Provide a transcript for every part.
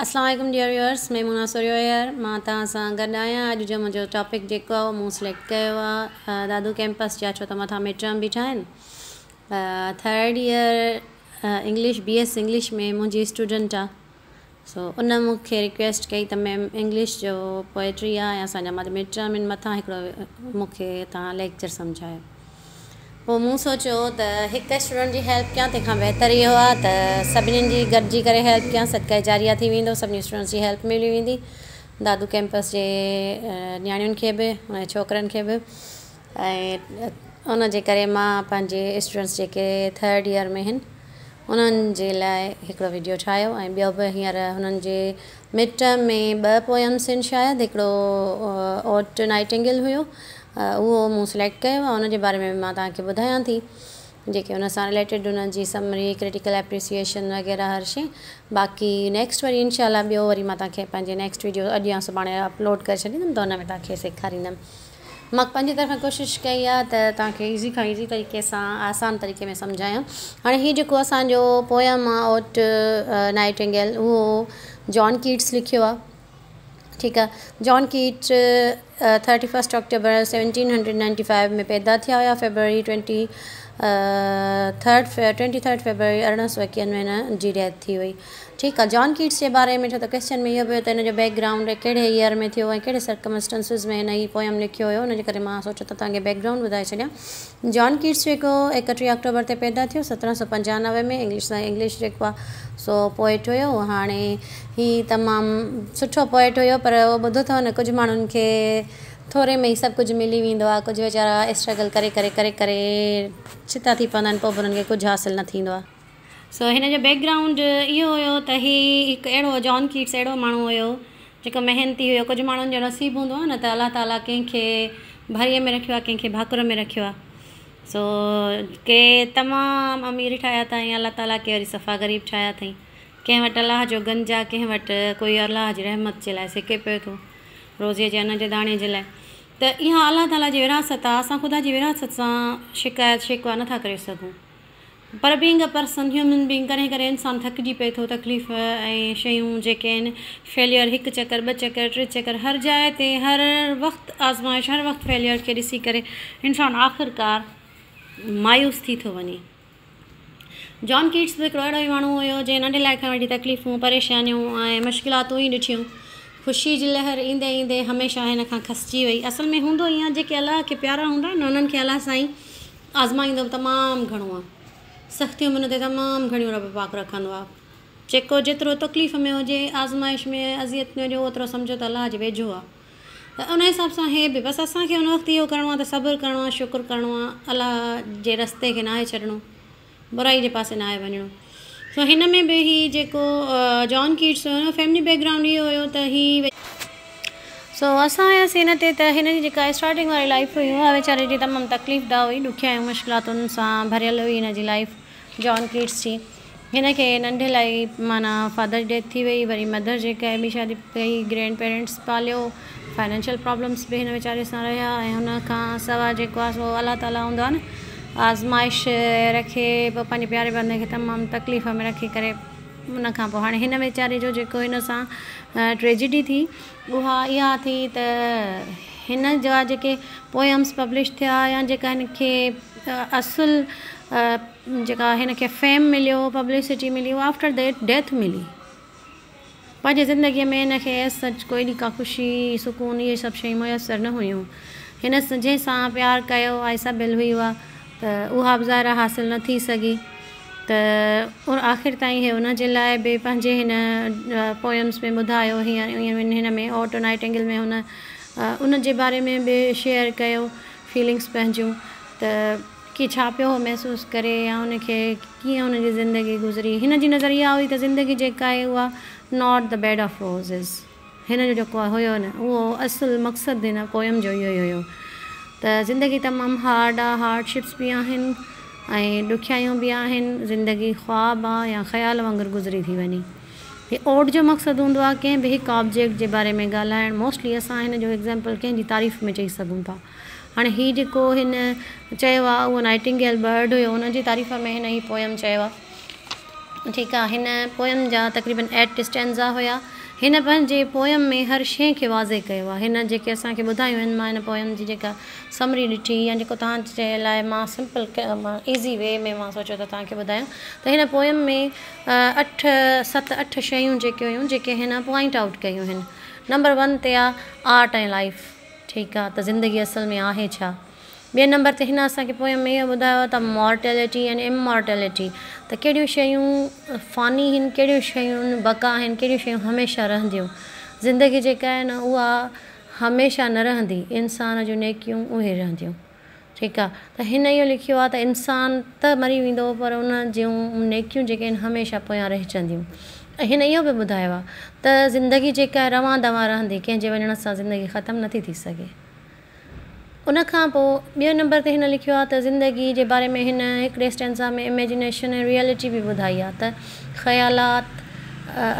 Aslam dear viewers मैं मूं सुर्योयर मां तव्हां सां गॾु आहियां अॼु जो मुंहिंजो टॉपिक जेको आहे मूं सिलेक्ट कयो आहे दादू कैंपस जा छो त मथां मेटरम बीठा आहिनि third year English B S English में मुंहिंजी स्टूडेंट आहे सो उन मूंखे रिक्वेस्ट कई त मैम इंग्लिश जो पोएट्री आहे ऐं असांजा मथां मथां हिकिड़ो मूंखे तव्हां लैक्चर सम्झायो पोइ मूं सोचियो त हिकु स्टूडेंट जी हेल्प कयां तंहिंखां बहितर इहो आहे त सभिनीनि जी गॾिजी करे हेल्प कयां सदकाए जारीया थी वेंदो सभिनी स्टूडेंट्स जी हेल्प मिली वेंदी दादू कैंपस जे नियाणियुनि खे बि ऐं छोकिरनि खे बि ऐं उनजे करे मां पंहिंजे स्टूडेंट्स जेके थर्ड ईयर में आहिनि उन्हनि जे लाइ हिकिड़ो वीडियो ठाहियो ऐं ॿियो बि हींअर हुननि जे मिट में ॿ पोयम्स आहिनि शायदि हिकिड़ो ओट नाइटेंगल हुयो उहो मूं सिलेक्ट कयो आहे हुनजे बारे में मां तव्हांखे ॿुधायां थी जेके हुन सां रिलेटेड हुन समरी क्रिटिकल एप्रिसिएशन वग़ैरह हर शइ बाक़ी नेक्स्ट वरी इनशाला ॿियो वरी मां तव्हांखे पंहिंजे नेक्स्ट वीडियो अॼु या सुभाणे अपलोड करे छॾींदमि त हुन में तव्हांखे सेखारींदमि मां पंहिंजे तरफ़ां कोशिशि कई आहे त तव्हांखे ईज़ी खां ईज़ी तरीक़े सां आसान तरीक़े में सम्झायां हाणे हीउ जेको असांजो पोयम आहे ओट नाइटेंगेल उहो जॉन कीट्स लिखियो आहे ठीकु आहे John Keats thirty first October seventeen hundred ninety five में पैदा थे February twenty third twenty third February अरिड़हं सौ एकवीह में हिन जी डेथ थी वई ठीकु आहे जॉन कीट्स जे बारे में छा त क्वेशन में इहो बि त हिन जो बैकग्राउंड कहिड़े ईयर में थियो ऐं कहिड़े सर्कमस्टेंसिस में हिन ई पोयम लिखियो हुयो हुनजे करे मां सोचियो त तव्हांखे बॅकग्राउंड ॿुधाए छॾियां जॉन कीट्स जेको एकटीह अक्टूबर ते पैदा थियो सत्रहं सौ पंजानवे में इंग्लिश सां इंग्लिश जेको आहे सो पोइट हुयो हाणे हीउ तमामु सुठो पोइट हुयो पर उहो ॿुधो अथव न कुझु माण्हुनि खे थोरे में ही सभु कुझु मिली वेंदो आहे कुझु वीचारा स्ट्रगल करे करे करे करे छिता थी पवंदा आहिनि पोइ हुननि खे कुझु हासिलु न थींदो आहे सो हिन जो बैकग्राउंड इहो हुयो त ही हिकु अहिड़ो जॉन कीट्स अहिड़ो माण्हू हुयो जेको मेहनती हुयो कुझु माण्हुनि जो नसीबु हूंदो आहे न त अलाह ताला कंहिंखे भरीअ में रखियो आहे कंहिंखे भाकुर में रखियो आहे सो के तमामु अमीर ठाहिया अथई अलाह ताला के वरी सफ़ा ग़रीब ठाहिया अथई कंहिं वटि अलाह जो गंज आहे कंहिं वटि कोई अलाह जी रहमत जे लाइ सिके पियो थो रोज़ीअ जे अन जे दाणे जे लाइ त इहा अलाह ताला जी विरासत आहे असां ख़ुदा जी विरासत सां शिकायत शिकवा नथा करे सघूं पर being a person human being करे करे इंसानु थकिजी पए थो तकलीफ़ ऐं शयूं जेके आहिनि फेलियर हिकु चकर ॿ चकर टे चकर हर जाइ ते हर वक़्तु आज़माइश हर वक़्तु फेलियर खे ॾिसी करे इंसानु आख़िरकार मायूस थी थो वञे जॉन किट्स बि हिकिड़ो अहिड़ो ई माण्हू हुयो जंहिं नंढे लाइ खां वठी तकलीफ़ूं परेशानियूं ऐं मुश्किलातूं ई ॾिठियूं ख़ुशी जी लहर ईंदे ईंदे हमेशह हिन खां खसिजी वई असल में हूंदो ईअं जेके अलाह खे प्यारा हूंदा आहिनि उन्हनि खे अलाह सां ई आज़माईंदो तमामु घणो आहे सख़्तियूं मन ते तमामु घणियूं रब पाक रखंदो आहे जेको जेतिरो तकलीफ़ में हुजे आज़माइश में अज़ियत में हुजे ओतिरो सम्झो त अलाह जे वेझो आहे त उन हिसाब सां इहे बि बसि असांखे उन वक़्तु इहो करिणो आहे त सब्रु करिणो आहे शुकुरु करिणो आहे अलाह जे रस्ते खे नाहे छॾिणो बुराई जे पासे नाहे वञिणो सो हिन में बि ही जेको जॉन कीट्स हुयो फैमिली बैकग्राउंड इहो हुयो त हीअ सो असां हुयासीं हिन ते त हिन जी जेका स्टार्टिंग वारी लाइफ हुई उहा वेचारे जी तमामु तकलीफ़ दा हुई ॾुखिया ऐं मुश्किलातुनि सां भरियलु हुई हिन जी लाइफ जॉन कीड्स जी हिनखे नंढे लाइ माना फादर डेथ थी वई वरी मदर जेका आहे ॿी शादी कई ग्रैंड पेरेंट्स पालियो फाइनेंशियल प्रॉब्लम्स बि हिन वीचारे सां रहिया ऐं हुन खां सवाइ जेको आहे सो अला ताला हूंदा न आज़माइश रखे पंहिंजे प्यारे बंदे खे तमामु तकलीफ़ में रखी करे उन खां पोइ हाणे हिन जो जेको हिन ट्रेजिडी थी वह इहा थी त हिन जा पोएम्स पब्लिश थे या जेका हिन खे असुल जेका फेम मिलो पब्लिसिटी मिली वो आफ्टर दैट डेथ मिली पाँच जिंदगी में हिन सच कोई का ख़ुशी सुकून ये सब शयूं न हुयूं हिन प्यार कर कयो आहे सभु हुई उहा त उहा अफज़ारा हासिलु न थी सघी त आख़िर ताईं इहे हुनजे लाइ बि पंहिंजे हिन पोयम्स में ॿुधायो हींअर हिन में ऑटो नाइट एंगल में हुनजे बारे में बि शेयर कयो फीलिंग्स पंहिंजूं त कि छा पियो हुओ महसूसु करे या हुनखे कीअं हुन जी ज़िंदगी गुज़री हिन जी नज़र इहा हुई त ज़िंदगी जेका आहे उहा not the bed of roses हिन जो जेको हुयो न उहो असुलु मक़सदु हिन पोयम जो इहो ई हुयो त ज़िंदगी तमामु हार्ड आहे हार्डशिप्स बि आहिनि ऐं ॾुखियायूं बि आहिनि ज़िंदगी ख़्वाब आहे या ख़्याल वांगुरु गुज़री थी वञे हे ओट जो मक़सदु हूंदो आहे कंहिं बि हिकु ऑब्जेक्ट जे बारे में ॻाल्हाइणु मोस्टली असां हिन जो एग्ज़ाम्पल कंहिंजी तारीफ़ में चई सघूं था हाणे हीउ जेको हिन चयो आहे उहो नाइटिंग एल बर्ड हुयो हुन जी तारीफ़ में हिन ई पोयम चयो आहे ठीकु आहे हिन पोयम जा तक़रीबन एट डिस्टेंसा हुया हिन पंहिंजे पोयम में हर शइ खे वाज़े कयो आहे हिन जेके असांखे ॿुधायूं आहिनि मां हिन पोयम जी जेका समरी ॾिठी या जेको तव्हां जे लाइ मां सिंपल मां ईज़ी वे में मां सोचियो त तव्हांखे ॿुधायां त हिन पोयम में अठ सत अठ शयूं जेके हुयूं जेके हिन पॉइंट आउट कयूं आहिनि नंबर वन ते आहे आर्ट ऐं लाइफ ठीकु आहे त ज़िंदगी असल में आहे छा ॿिए नंबर ते हिन असांखे पोयां इहो ॿुधायो आहे त मोर्टेलिटी ऐं इमोर्टेलिटी त कहिड़ियूं शयूं फ़ानी आहिनि कहिड़ियूं शयुनि बाका आहिनि कहिड़ियूं शयूं हमेशह रहंदियूं ज़िंदगी जेका आहे न उहा हमेशह न रहंदी इंसान जूं नेकियूं उहे रहंदियूं ठीकु आहे त हिन इहो लिखियो आहे त इंसान त मरी वेंदो पर उन जूं नेकियूं जेके आहिनि हमेशह पोयां रहिजंदियूं ऐं हिन इहो बि ॿुधायो आहे त ज़िंदगी जेका रवां दवा रहंदी कंहिंजे वञण सां ज़िंदगी ख़तमु न थी उन खां पोइ ॿियो नंबर ते हिन लिखियो आहे त ज़िंदगी जे बारे में हिन हिकिड़े स्टैंसा में इमेजिनेशन ऐं रियलिटी बि ॿुधाई आहे त ख़्यालात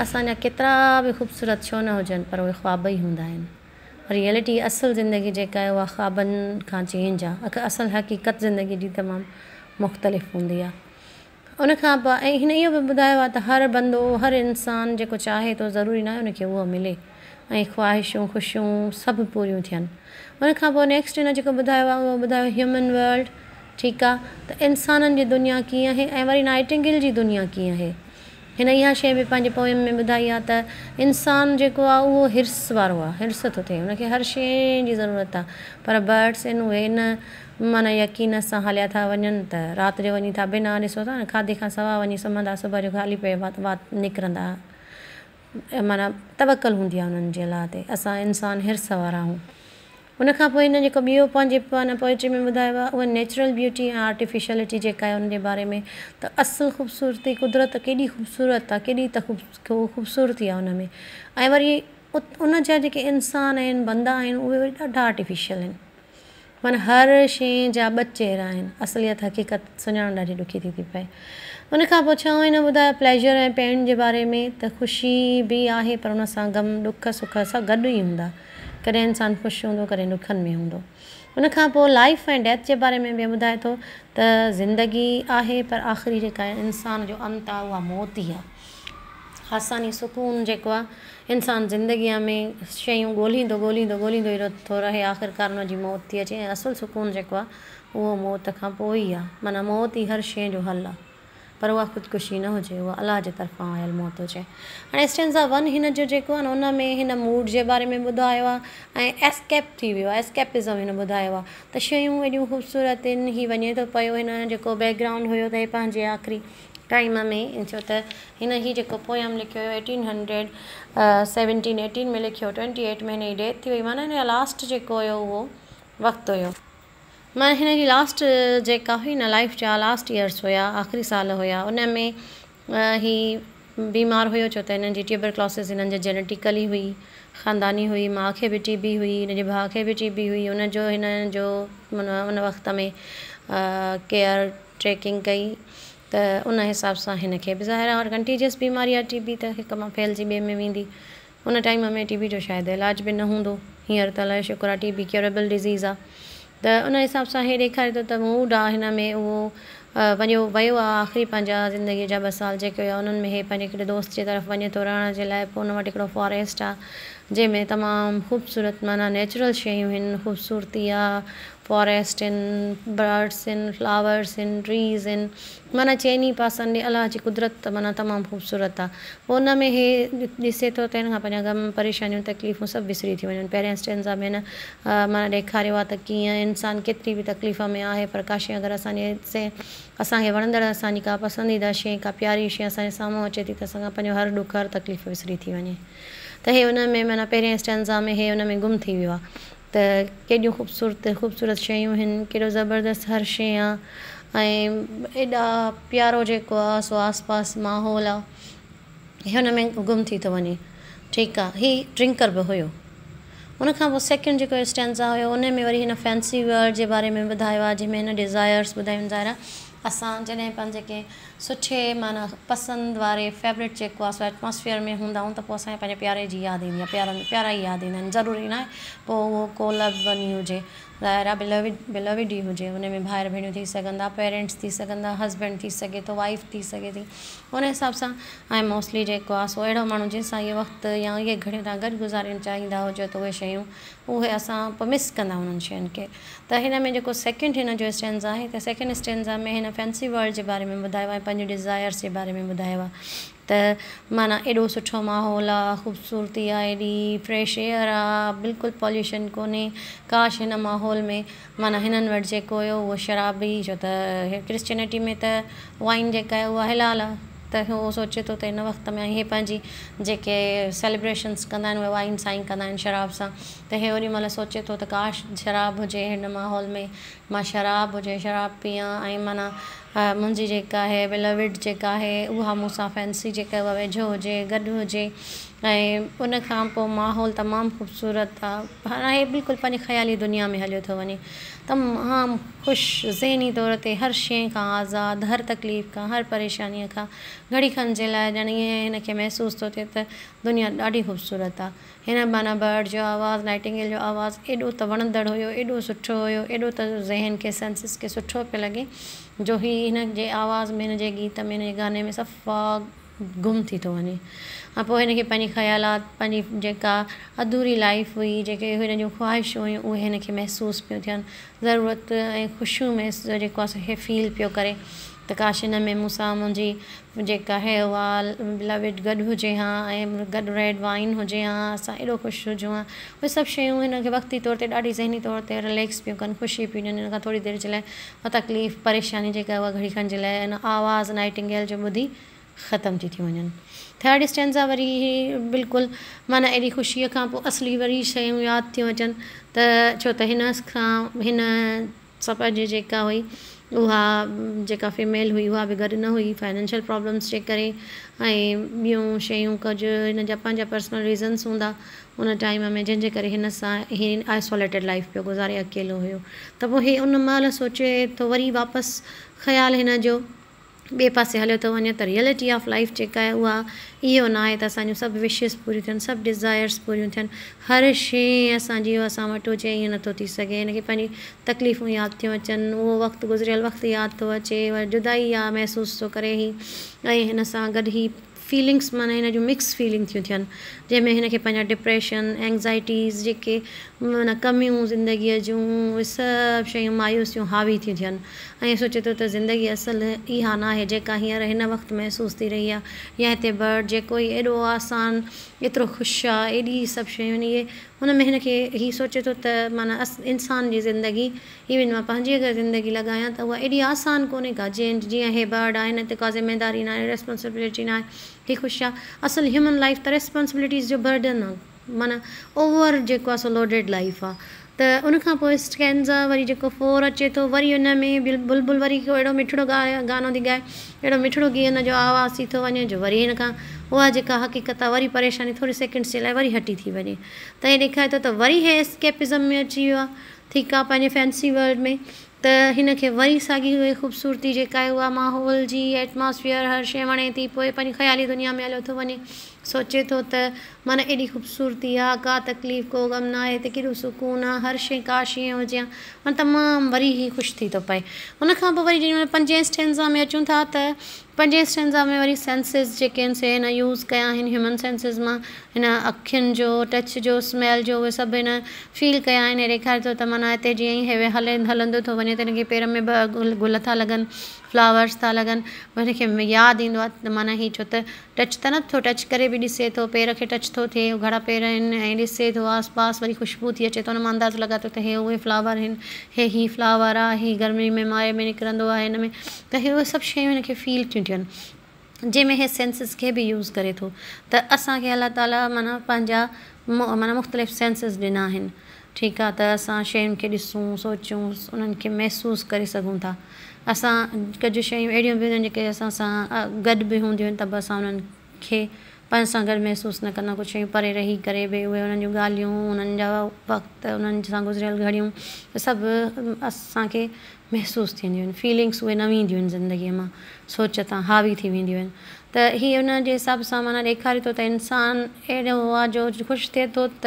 असांजा केतिरा बि ख़ूबसूरत छो न हुजनि पर उहे ख़्वाब ई हूंदा आहिनि रियलिटी असल ज़िंदगी जेका आहे उहा ख़्वाबनि खां चेंज आहे असल हक़ीक़त ज़िंदगी जी तमामु मुख़्तलिफ़ हूंदी आहे उन खां पोइ ऐं हिन इहो बि ॿुधायो आहे त हर बंदो हर इंसानु जेको चाहे थो ज़रूरी न आहे उनखे उहो मिले ऐं ख़्वाहिशूं ख़ुशियूं सभु पूरियूं थियनि उन खां पोइ नेक्स्ट हिन जेको ॿुधायो आहे उहो ॿुधायो ह्यूमन वल्ड ठीकु आहे त इंसाननि जी दुनिया कीअं आहे ऐं वरी नाइटिंग जी दुनिया कीअं आहे हिन इहा शइ बि पंहिंजे पोयम में ॿुधाई आहे त इंसान जेको आहे उहो हिर्स वारो आहे हिर्स थो थिए हुनखे हर शइ जी ज़रूरत आहे पर बर्ड्स इन उहे इन माना यकीन सां हलिया था वञनि त राति जो वञी था बिना ॾिसो था न खाधे खां सवाइ वञी सुम्हंदा सुबुह जो हाली पए वात निकिरंदा माना तवकल हूंदी आहे उन्हनि जे लाइ ते असां इंसान हिरस वारा आहियूं उन खां पोइ हिन जेको ॿियो पंहिंजे पोइट्री में ॿुधायो आहे उहा नेचुरल ब्यूटी ऐं आर्टिफ़िशलिटी जेका आहे उनजे बारे में त असल ख़ूबसूरती कुदरत केॾी ख़ूबसूरत आहे केॾी त ख़ूब ख़ूबसूरती आहे उन में ऐं वरी उन जा जेके इंसान आहिनि बंदा आहिनि उहे वरी ॾाढा आर्टिफिशल आहिनि माना हर शइ जा ॿ चेहरा आहिनि असुलियत हक़ीक़त सुञाणणु ॾाढी ॾुखी थी थी पए उन खां पोइ छह आहे ॿुधायो प्लेजर ऐं पेन जे बारे में त ख़ुशी बि आहे पर उन सां ग़म ॾुख सुख सां गॾु ई हूंदा कॾहिं इंसानु ख़ुशि हूंदो कॾहिं ॾुखनि में हूंदो उन खां पोइ लाइफ ऐं डेथ जे बारे में बि ॿुधाए थो त ज़िंदगी आहे पर आख़िरी जेका आहे इंसान जो अंत आहे उहा मौत ई आहे आसानी सुकून जेको आहे इंसानु ज़िंदगीअ में शयूं ॻोल्हींदो ॻोल्हींदो ॻोल्हींदो ई थो रहे आख़िरकार उन जी मौत थी अचे ऐं असुलु सुकून जेको आहे उहो मौत खां पोइ ई आहे माना मौत ई हर शइ जो हलु आहे पर उहा ख़ुदिकुशी न हुजे उहा अलाह जे तरफ़ां आयल मौत हुजे हाणे स्टेंज़ा वन हिन जो जेको आहे न उन में हिन मूड जे बारे में ॿुधायो आहे ऐं एस्केप थी वियो आहे एस्केपिज़म हिन ॿुधायो आहे त शयूं एॾियूं ख़ूबसूरत आहिनि हीउ वञे थो पियो हिन जेको बैकग्राउंड हुयो त पंहिंजे आख़िरी टाइम में छो त हिन ई जेको पोयम लिखियो हुयो एटीन हंड्रेड सेवनटीन एटीन में लिखियो ट्वेंटी एट में हिन जी डेथ थी वई माना हिन जो लास्ट जेको हुयो उहो वक़्तु हुयो मां हिन जी लास्ट जेका हुई न लाइफ जा लास्ट इयर्स हुया आख़िरी साल हुया उन में ही बीमार हुयो छो त हिननि जी ट्यूबर क्लॉसिस हिननि जे जेनेटिकली हुई ख़ानदानी हुई माउ खे बि टी बी हुई हिन जे भाउ खे बि टी बी हुई हुन जो हिन जो माना उन वक़्त में केयर ट्रेकिंग कई त उन हिसाब सां हिन खे बि ज़ाहिर आहे और कंटीजियस बीमारी आहे टीबी त हिकु मां फैलजी ॿिए में वेंदी उन टाइम में टीबी जो शायदि इलाज बि न हूंदो हींअर त अलाए शुक्र आहे टी बी क्योरेबल डिज़ीज़ आहे त उन हिसाब सां इहो ॾेखारे थो त मूड आहे हिन में उहो वियो आहे आख़िरी पंहिंजा ज़िंदगीअ जा ॿ साल जेके हुआ उन्हनि में हे पंहिंजे हिकिड़े दोस्त जे तरफ़ वञे थो रहण जे लाइ पोइ हुन वटि हिकिड़ो फॉरेस्ट आहे जंहिंमें तमामु ख़ूबसूरत माना नेचुरल शयूं ख़ूबसूरती फॉरेस्ट आहिनि बर्ड्स आहिनि फ्लावर्स आहिनि ट्रीज़ आहिनि माना चइनि पासनि अलाह जी कुदिरत माना तमामु ख़ूबसूरत आहे पोइ हुन में हे ॾिसे थो त हिनखां पंहिंजा ग़म परेशानियूं तकलीफ़ूं सभु विसरी थी वञनि पहिरें स्टेंसा में न माना ॾेखारियो आहे त कीअं इंसानु केतिरी बि तकलीफ़ में आहे पर काश अगरि असांजे असांखे वणंदड़ असांजी का पसंदीदा शइ का प्यारी शइ असांजे साम्हूं अचे थी त असां पंहिंजो हर ॾुख हर तकलीफ़ विसरी थी वञे त हे हुन में माना पहिरें स्टेंसा में हे हुन में त केॾियूं ख़ूबसूरत ख़ूबसूरत शयूं आहिनि केॾो हर शइ एडा प्यारो जो सो आस पास माहौल आहे गुम थी तो वञे ठीक आहे ही ड्रिंकर बि हुयो हुन खां पोइ सेकेंड जेको स्टेंस आहे में वरी फैंसी वर्ड के बारे में ॿुधायो आहे डिज़ायर्स ॿुधाइनि ज़ाहिर असां जॾहिं पंहिंजे कंहिं सुठे माना पसंदि वारे फेवरेट जेको आहे सो एटमॉस्फेयर में हूंदा आहियूं त पोइ असांखे पंहिंजे प्यारे जी यादि ईंदी आहे प्यारनि प्यारा ई यादि ईंदा आहिनि ज़रूरी न आहे पोइ उहो को लव वञी हुजे ॿाहिरां बिलवी बिलविडी हुजे हुन में भाउ भेण थी सघंदा पेरेंट्स थी सघंदा हसबैंड थी सघे थो वाइफ थी सघे थी उन हिसाब सां ऐं मोस्टली जेको आहे सो अहिड़ो माण्हू जंहिंसां इहे वक़्तु या इहे घणे तव्हां गॾु गुज़ारणु चाहींदा हुजो त उहे शयूं उहे असां पोइ मिस कंदा उन्हनि शयुनि खे त हिन में जेको सेकेंड हिन जो स्टेंस आहे त सेकेंड स्टेंस में हिन फैंसी वल्ड जे बारे में ॿुधायो आहे पंहिंजे डिज़ायर्स जे बारे में ॿुधायो आहे त माना एॾो सुठो माहौल आहे ख़ूबसूरती आहे एॾी फ्रेश एयर आहे बिल्कुलु पॉल्यूशन कोन्हे काश हिन माहौल में माना हिननि वटि जेको हुयो उहो शराब ई छो त क्रिश्चनिटी में त वाइन जेका आहे उहा हिलाल आहे त उहो सोचे थो त हिन वक़्त में इहे पंहिंजी जेके सेलिब्रेशन्स कंदा आहिनि उहे वाइन सां ई कंदा आहिनि शराब सां त इहे ओॾी महिल सोचे थो त काश शराब हुजे हिन माहौल में मां शराब हुजे शराब पीआं ऐं माना मुझी जेका आहे विट जेका आहे उहा मूंसां फैंसी जेका उहा वेझो हुजे गॾु हुजे ऐं उन पोइ माहौल तमामु ख़ूबसूरत आहे हाणे बिल्कुलु पंहिंजी ख़्याली दुनिया में हलियो थो वञे तमामु ख़ुशि ज़हनी तौर ते हर शइ खां आज़ादु हर तकलीफ़ खां हर परेशानीअ खां घड़ी खनि जे लाइ ॼण ईअं हिन खे महसूसु थो थिए त दुनिया ॾाढी ख़ूबसूरत आहे हिन माना बर्ड जो आवाज़ु नाइटिंगेल जो आवाज़ु एॾो त वणंदड़ हुयो एॾो सुठो हुयो एॾो त ज़हन खे सेंसिस खे सुठो पियो लॻे जो ही हिन जे आवाज़ में हिन जे गीत में हिनजे गाने में सफ़ा गुम थी थो वञे ऐं पोइ हिन खे पंहिंजी ख़्यालात पंहिंजी जेका अधूरी लाइफ़ हुई जेके हिन जूं ख़्वाहिशूं हुयूं उहे हिनखे महसूसु पियूं थियनि ज़रूरत ऐं ख़ुशियूं महसूस जेको आहे फील पियो करे त काशन में मूंसां मुंहिंजी जेका है उहा लविड गॾु हुजे हा ऐं गॾु रेड वाइन हुजे हा असां एॾो ख़ुशि हुजूं हा उहे सभु शयूं हिन खे वक़्ती तौर ते ॾाढी ज़हनी तौर ते रिलेक्स पियूं कनि ख़ुशी पियूं ॾियनि हिन खां थोरी देरि जे लाइ उहा तकलीफ़ परेशानी जेका उहा घड़ी खणण जे लाइ हिन आवाज़ नाइटिंग ॻाल्हि जो ॿुधी ख़तमु थी थी वञनि थर्ड स्टैंड सां वरी बिल्कुलु माना अहिड़ी ख़ुशीअ खां पोइ असली वरी शयूं यादि थियूं अचनि त छो त हिन खां हिन सफ़र जी जेका हुई उहा जेका फीमेल हुई उहा बि गॾु न हुई फाइनेंशियल प्रॉब्लम्स जे करे ऐं ॿियूं शयूं कुझु हिन जा पंहिंजा पर्सनल रीज़न्स हूंदा उन टाइम में जंहिंजे करे हिन सां हिन आइसोलेटेड लाइफ पियो गुज़ारे अकेलो हुयो त पोइ हे उन महिल सोचे थो वरी वापसि ख़्यालु हिन जो ॿिए पासे हलियो थो वञे त रियलिटी ऑफ लाइफ जेका आहे उहा इहो न आहे त असांजी सभु विशिस पूरी थियनि सभु डिज़ायर्स पूरियूं थियनि हर शइ असांजी असां वटि हुजे ईअं नथो थी सघे हिनखे पंहिंजी तकलीफ़ूं यादि थियूं अचनि उहो वक़्तु गुज़रियल वक़्तु यादि थो अचे जुदा ई महसूस थो करे ई ऐं हिन सां फीलिंग्स माना हिन जूं मिक्स फीलिंग थियूं थियनि जंहिंमें हिनखे पंहिंजा डिप्रेशन एंज़ाइटीज़ जेके माना कमियूं ज़िंदगीअ जूं उहे सभु शयूं मायूसियूं हावी थियूं थियनि ऐं सोचे थो त ज़िंदगी असल इहा न आहे जेका हींअर हिन वक़्तु महसूसु थी रही आहे या हिते बर्ड जेको ई एॾो आसानु एतिरो ख़ुशि आहे एॾी सभु हुन में हिन खे सोचे तो माना अस इंसान की ज़िंदगी इवन मां पंहिंजी ज़िंदगी लगाया तो वह एडी आसान कोन्हे जी जंहिं हे बर्ड आहे का जिम्मेदारी न आहे रेस्पॉन्सिबिलिटी न आहे हीअ ख़ुशि ह्यूमन लाइफ त रेस्पॉन्सिबिलिटीज़ जो बर्डन आहे माना ओवर जो लोडेड लाइफ आ त उन खां पोइ स्कैंज़ा वरी जेको फोर अचे थो वरी उन में बिल बुलबुल वरी अहिड़ो मिठड़ो गा गानो थी ॻाए अहिड़ो मिठड़ो गीहु हुन जो आवाज़ु थी थो वञे जो वरी हिन खां उहा जेका हक़ीक़त आहे वरी परेशानी थोरी सेकेंड्स जे लाइ वरी हटी थी वञे त हीअ ॾेखारे थो त वरी हे स्केपिज़म में अची वियो आहे ठीकु आहे पंहिंजे फैंसी वर्ल्ड में त हिन खे वरी साॻी उहे ख़ूबसूरती जेका आहे उहा माहौल जी एटमॉस्फियर हर शइ वणे थी पोइ पंहिंजी ख़्याली दुनिया में हलियो थो वञे सोचे तो त मन एडी ख़ूबसूरती आहे का तकलीफ़ को ग़म ना आहे हिते सुकून आ हर शइ का शइ हुजे हा माना तमामु वरी ई ख़ुशि थी थो तो पए उनखां वरी जेॾीमहिल पंजे स्टैंज़ा में अचूं था पंजे स्टेंज़ा में वरी सेंसिस जेके आहिनि से हिन यूज़ कया आहिनि ह्यूमन सेंसिस मां हिन अखियुनि जो टच जो स्मैल जो उहे सभु हिन फील कया आहिनि ॾेखारे थो त माना हिते जीअं ई हे हले हलंदो थो वञे त हिनखे पेर में ॿ गुल गुल था लॻनि फ्लावर्स था लॻनि हुनखे यादि ईंदो आहे त माना हीउ छो त टच त नथो टच करे बि ॾिसे थो पेर खे टच थो थिए घणा पेर आहिनि ऐं ॾिसे थो आसपास वरी ख़ुशबू थी अचे तो हुन मां अंदाज़ो लॻा थो त हे उहे फ्लावर आहिनि हे हीउ फ्लावर आहे गर्मी में माए में निकिरंदो आहे हिन में त हे उहे सभु शयूं हिनखे फील थियूं जंहिंमें हे सेंसिस खे बि यूज़ करे थो त असांखे अलाह ताला माना पंहिंजा माना मुख़्तलिफ़ सेंसिस ॾिना आहिनि ठीकु आहे त असां शयुनि खे ॾिसूं सोचूं उन्हनि खे महसूसु करे सघूं था असां कुझु शयूं अहिड़ियूं बि हूंदियूं आहिनि जेके असां सां गॾु बि हूंदियूं पंहिंज सां गॾु महसूसु न कंदा कुझु शयूं परे रही करे भई उहे हुननि जूं ॻाल्हियूं उन्हनि जा वक़्त उन्हनि सां गुज़िरियल घड़ियूं सभु असांखे महसूसु थींदियूं आहिनि फीलिंग्स उहे न वेंदियूं आहिनि ज़िंदगीअ मां सोच तां हावी थी वेंदियूं आहिनि त हीअ हुन जे हिसाब सां माना ॾेखारे थो त इंसानु अहिड़ो आहे जो ख़ुशि थिए थो त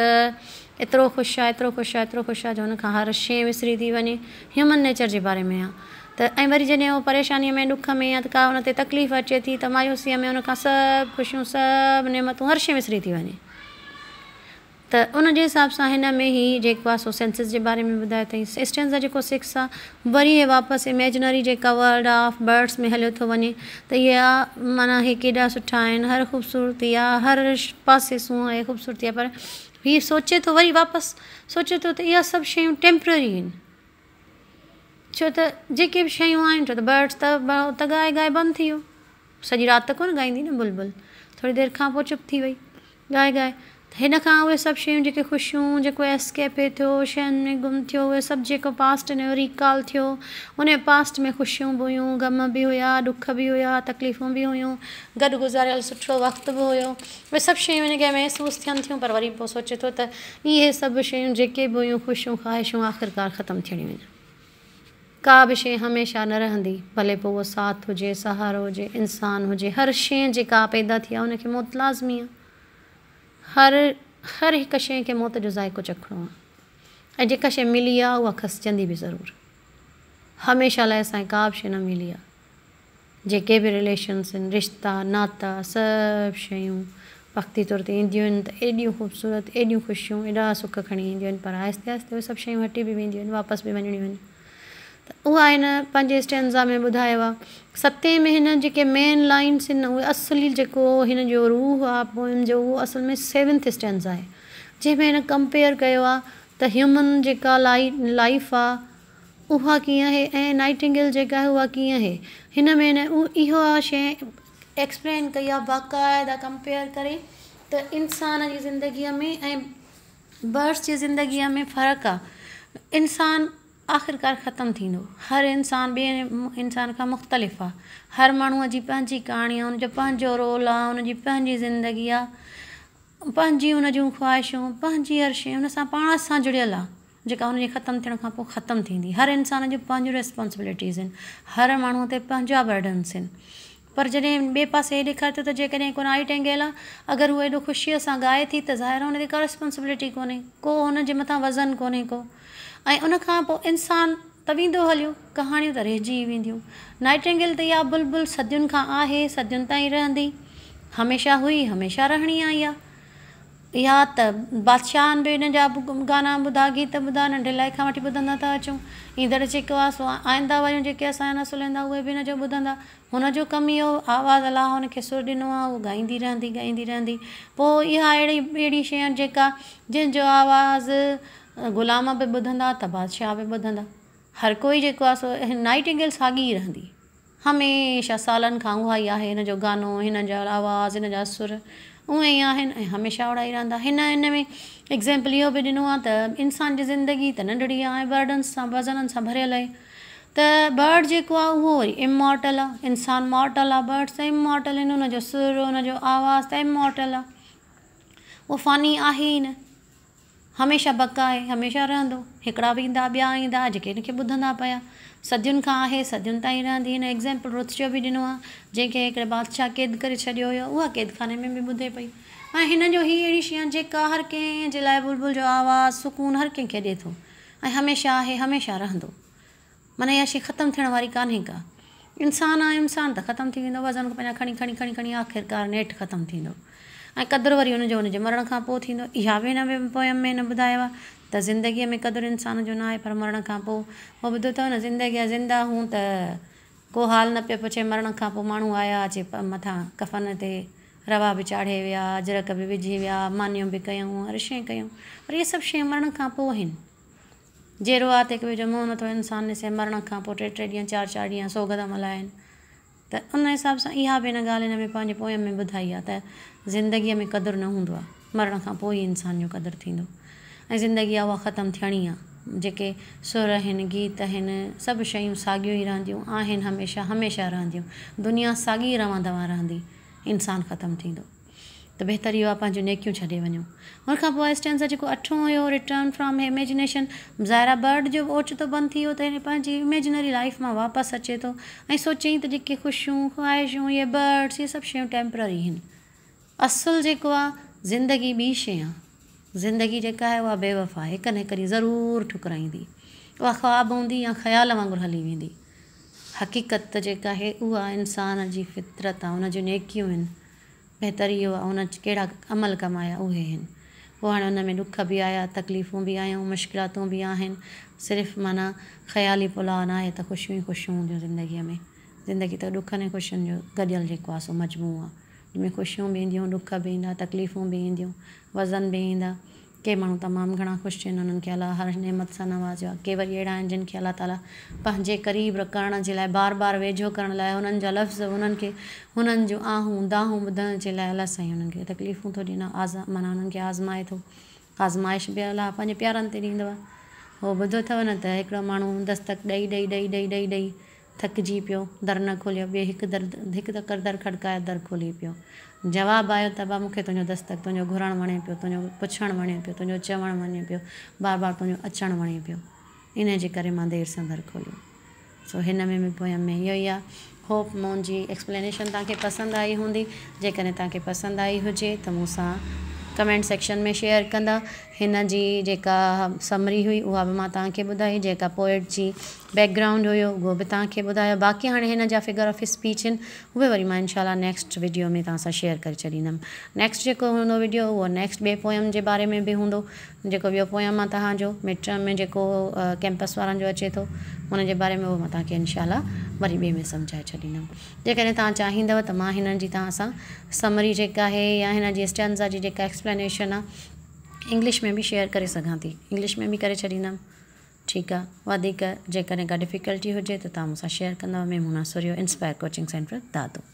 एतिरो ख़ुशि आहे एतिरो ख़ुशि आहे एतिरो ख़ुशि आहे जो हुन खां हर शइ विसरी थी वञे ह्यूमन नेचर जे बारे में आहे ऐं वरी जॾहिं उहो परेशानीअ में ॾुख में या का हुन ते तकलीफ़ अचे थी त मायूसीअ में हुन खां सभु ख़ुशियूं सभु नेमतूं हर शइ विसरी थी वञे त उनजे हिसाब सां हिन में ई जेको आहे सो सेंसिस जे बारे में ॿुधायो तईं स्टेंस जो जेको सिक्स आहे वरी इहे वापसि इमेजनरी जेका वर्ड ऑफ बर्ड्स में हलियो थो वञे त इहा माना ही केॾा सुठा आहिनि हर ख़ूबसूरती आहे हर पासे सूंह हीअ ख़ूबसूरती आहे पर हीअ सोचे थो वरी वापसि सोचे थो त इहा सभु शयूं टैम्प्ररी आहिनि छो त जेके बि शयूं आहिनि छो त बर्ड्स त त गाए गाए बंदि थी वियो सॼी राति त कोन ॻाईंदी न बुलबुल थोरी देरि खां पोइ चुप थी वई गाए गाए त हिन खां उहे सभु शयूं जेके ख़ुशियूं जेको एस्केपे थियो शयुनि में गुम थियो उहे सभु जेको पास्ट रिकॉल थियो उन पास्ट में ख़ुशियूं बि हुयूं ग़म बि हुया ॾुख बि हुया तकलीफ़ूं बि हुयूं गॾु गुज़ारियल सुठो वक़्तु बि हुयो उहे सभु शयूं हिन खे महसूसु थियनि थियूं पर वरी पोइ सोचे थो त इहे सभु शयूं जेके बि हुयूं ख़ुशियूं ख़्वाहिशूं आख़िरकार ख़तमु थियणियूं वञनि का बि शइ हमेशह न रहंदी भले पोइ उहो साथ हुजे सहारो हुजे इंसानु हुजे हर शइ जेका पैदा थी आहे उनखे मौत लाज़मी आहे हर हर हिकु शइ खे मौत जो ज़ाइको جو आहे ऐं जेका शइ मिली आहे उहा खसजंदी बि ज़रूरु हमेशह लाइ असांखे का बि शइ न मिली आहे जेके बि रिलेशन्स आहिनि रिश्ता नाता सभु शयूं तौर ते ईंदियूं आहिनि त एॾियूं ख़ूबसूरत एॾियूं ख़ुशियूं एॾा सुख खणी ईंदियूं आहिनि पर आहिस्ते आहिस्ते उहे सभु शयूं हटी बि वेंदियूं आहिनि वापसि उहा हिन पंहिंजे स्टेंज़ा में ॿुधायो आहे सते में हिन जेके मेन लाइन्स आहिनि उहे असली जेको हिन जो रूह आहे पोइ उहो असल में सेवंथ स्टेंज़ आहे जंहिंमें हिन कंपेयर कयो आहे त ह्यूमन जेका लाइ लाइफ आहे उहा कीअं आहे ऐं नाइटिंगल जेका आहे उहा कीअं आहे हिन में हिन उहा इहो शइ एक्सप्लेन कई आहे बाक़ाइदा कंपेयर करे त इंसान जी ज़िंदगीअ में ऐं बर्ड्स जी ज़िंदगीअ में फ़र्क़ु आहे इंसानु आख़िरकार खत्म थी हर इंसान बे इंसान का मुख़्तलिफ़ आहे हर माण्हूअ जी पंहिंजी कहाणी आहे रोल आहे हुनजी ज़िंदगी आहे उन हुन जूं हर शइ हुन सां पाण जुड़ियल आहे जेका हुनजे ख़तमु थियण खां पोइ हर इंसान जो पंहिंजूं रिस्पॉन्सिबिलिटीज़ हर माण्हूअ ते पंहिंजा बर्डन्स पर जॾहिं बे पासे हे ॾेखारे थो त जेकॾहिं को आई टेंगेल आहे अगरि उहा एॾो ख़ुशीअ सां ॻाए थी त ज़ाहिर हुन रिस्पॉन्सिबिलिटी को हुनजे मथां वज़न कोन्हे को ऐं उनखां पोइ इंसानु त वेंदो हलियो कहाणियूं त रहिजी वेंदियूं नाइटिंग त इहा बुलबुल बुल खां आहे सदियुनि ताईं रहंदी हमेशह हुई हमेशह रहणी आहे इहा इहा त बादशाह बि इन जा गाना ॿुधा गीत ॿुधा नंढे लाइ खां वठी ॿुधंदा त अचूं ईंदड़ु जेको आहे आईंदा वयूं जेके असांजा सुलंदा उहे बि इनजो ॿुधंदा हुनजो कमु इहो आवाज़ु अलाह हुन खे सुर ॾिनो आहे उहो ॻाईंदी रहंदी ॻाईंदी रहंदी पोइ इहा अहिड़ी अहिड़ी आवाज़ ग़ुलाम बि ॿुधंदा त बादशाह बि ॿुधंदा हर कोई जेको आहे सो नाइटिंगेल साॻी ई रहंदी हमेशह सालनि खां उहा ई आहे हिन जो गानो हिन जा आवाज़ हिन जा सुर उहे ई आहिनि ऐं हमेशह ओड़ा ई रहंदा हिन हिन में एग्ज़ाम्पल इहो बि ॾिनो आहे त इंसान जी ज़िंदगी त नंढड़ी आहे बर्डन्स सां वज़ननि सां भरियल आहे त बर्ड जेको आहे उहो वरी इमॉर्टल आहे इंसानु मॉर्टल आहे बर्ड्स त इमॉर्टल आहिनि हुनजो सुर हुनजो आवाज़ त इमॉर्टल आहे उहो फ़ानी आहे ई न हमेशह बक आहे हमेशह रहंदो हिकिड़ा बि ईंदा ॿिया ईंदा जेके हिनखे ॿुधंदा पिया सदियुनि खां आहे सदियुनि ताईं रहंदी हिन एग्ज़ाम्पल रुच जो बि ॾिनो आहे जंहिंखे हिकिड़े बादशाह कैद करे छॾियो हुयो उहा कैद खाने में बि ॿुधे पई ऐं हिन जो ई अहिड़ी शइ आहे जेका हर कंहिं जे लाइ बुलबुल जो आवाज़ु सुकून हर कंहिंखे ॾिए थो ऐं हमेशह आहे हमेशह रहंदो माना इहा शइ ख़तमु थियण वारी कान्हे का इंसानु आहे इंसानु त ख़तमु थी वेंदो वज़न पंहिंजा खणी खणी खणी खणी आख़िरकार नेठि ख़तमु थींदो ऐं कदुरु वरी हुनजो हुनजे मरण खां पोइ थींदो इहा बि हिन में पोयम में न ॿुधायो आहे त ज़िंदगीअ में कदुरु इंसान जो न आहे पर मरण खां पोइ उहो ॿुधो अथव न ज़िंदगीअ ज़िंदा हूं त को हाल न पियो पुछे मरण खां पोइ माण्हू आया अचे मथां कफ़न ते रवा बि चाढ़े विया अजरक बि विझी विया मानियूं बि कयूं हर शइ कयूं पर इहे सभु शयूं मरण खां पोइ आहिनि जहिड़ो आहे त हिकु ॿिए जो मुंहुं नथो इंसान ॾिसे मरण खां पोइ टे टे ॾींहं चारि चारि ॾींहं मल्हाइनि त उन हिसाब सां इहा बि हिन ॻाल्हि हिन में पंहिंजे पोयम में ॿुधाई आहे त ज़िंदगीअ में क़दुरु न हूंदो आहे मरण खां पोइ ई इंसान जो क़दुरु थींदो ऐं ज़िंदगी आहे उहा ख़तमु थियणी आहे जेके सुर आहिनि गीत आहिनि सभु शयूं साॻियूं ई रहंदियूं आहिनि हमेशह हमेशह रहंदियूं दुनिया साॻी रवां दवा रहंदी इंसानु ख़तमु थींदो त बहितर इहो आहे पंहिंजूं नेकियूं छॾे वञो हुनखां पोइ स्टेंस जेको अठों हुयो रिटर्न फ्रॉम इमेजिनेशन ज़ायरा बर्ड जो ओचितो बंदि थी वियो त हिन पंहिंजी इमेजिनरी लाइफ मां वापसि अचे थो तो। ऐं सोचयईं त जेके ख़ुशियूं ख़्वाहिशूं इहे बर्ड्स इहे सभु शयूं टेम्पररी आहिनि असुलु जेको आहे ज़िंदगी ॿी शइ आहे ज़िंदगी जेका आहे उहा बेवफ़ाहे हिकु न कॾहिं ज़रूरु ठुकराईंदी उहा ख़्वाबु हूंदी या ख़्याल वांगुरु हली वेंदी हक़ीक़त जेका आहे उहा इंसान जी फितरत आहे उन नेकियूं आहिनि बहितरियो आहे उन कहिड़ा अमल कमाया उहे आहिनि पोइ हाणे में ॾुख बि आया तकलीफ़ूं बि आहियूं मुश्किलातूं बि आहिनि सिर्फ़ु माना ख़्याली पुलाउ न आहे त ख़ुशियूं ई ख़ुशियूं हूंदियूं ज़िंदगीअ में ज़िंदगी त ॾुखनि ऐं ख़ुशियुनि जो गॾियलु जेको आहे सो मजमू आहे जंहिंमें ख़ुशियूं भी ईंदियूं ॾुख बि ईंदा तकलीफ़ूं बि ईंदियूं वज़न भी इंदा के माण्हू तमाम घणा ख़ुशि आहिनि उन्हनि खे हर नेमत से नवाज़ियो आहे के वरी अहिड़ा आहिनि जिन खे ताला पंहिंजे क़रीब करण जे लाइ बार बार वेझो कर लाइ लफ़्ज़ हुननि खे हुननि जूं आहूं दाहूं ॿुधण जे लाइ अलाह साईं हुननि खे आज़ा माना हुननि खे आज़माए थो आज़माइश बि अलाह पंहिंजे प्यारनि ते ॾींदो आहे न त हिकिड़ो दस्तक ॾेई ॾेई ॾेई ॾेई ॾेई ॾेई थकिजी पियो दर न खोलियो ॿिए हिकु दर हिकु दर दर खड़िकाए दर खोली पियो जवाबु आयो त बाबा मूंखे तुंहिंजो दस्तक तुंहिंजो घुरणु वणे पियो तुंहिंजो पुछणु वणे पियो तुंहिंजो चवणु वणे पियो बार बार तुंहिंजो अचणु वणे पियो इन जे करे मां देरि सां दर खोलियो सो हिन में बि पोयम में इहो ई आहे होप मुंहिंजी एक्सप्लेनेशन तव्हांखे पसंदि आई हूंदी जेकॾहिं तव्हांखे पसंदि आई हुजे त मूंसां कमेंट सेक्शन में शेयर कंदा समरी हुई उहा भी मां तव्हांखे ॿुधाई जेका पोइट जी बैकग्राउंड हुयो उहो भी तक बुधा बाक़ी हाँ हिन जा फिगर ऑफ स्पीच आहिनि उहे वरी इनशाला नेक्स्ट वीडियो में तेयर कर शेयर करे छॾींदमि नेक्स्ट जेको हूंदो वीडियो उहो नैक्स्ट ॿिए पोयम जे बारे में भी हूंदो जो ॿियो पोयम आहे तव्हांजो में जो कैंपस वारनि अचे तो उनके बारे में वो तक तव्हांखे इनशाला वरी ॿिए में सम्झाए छॾींदमि जेकॾहिं तव्हां चाहींदव त मां जी या हिन जी स्टेंज़ा जी जेका एक्सप्लेनेशन आहे इंग्लिश में भी शेयर कर सी इंग्लिश में भी कर छॾींदमि ठीक आहे वधीक डिफिकल्टी हो त तव्हां मूंसां शेयर कंदव मेमूना सुर्यो इंस्पायर कोचिंग सेंटर दादू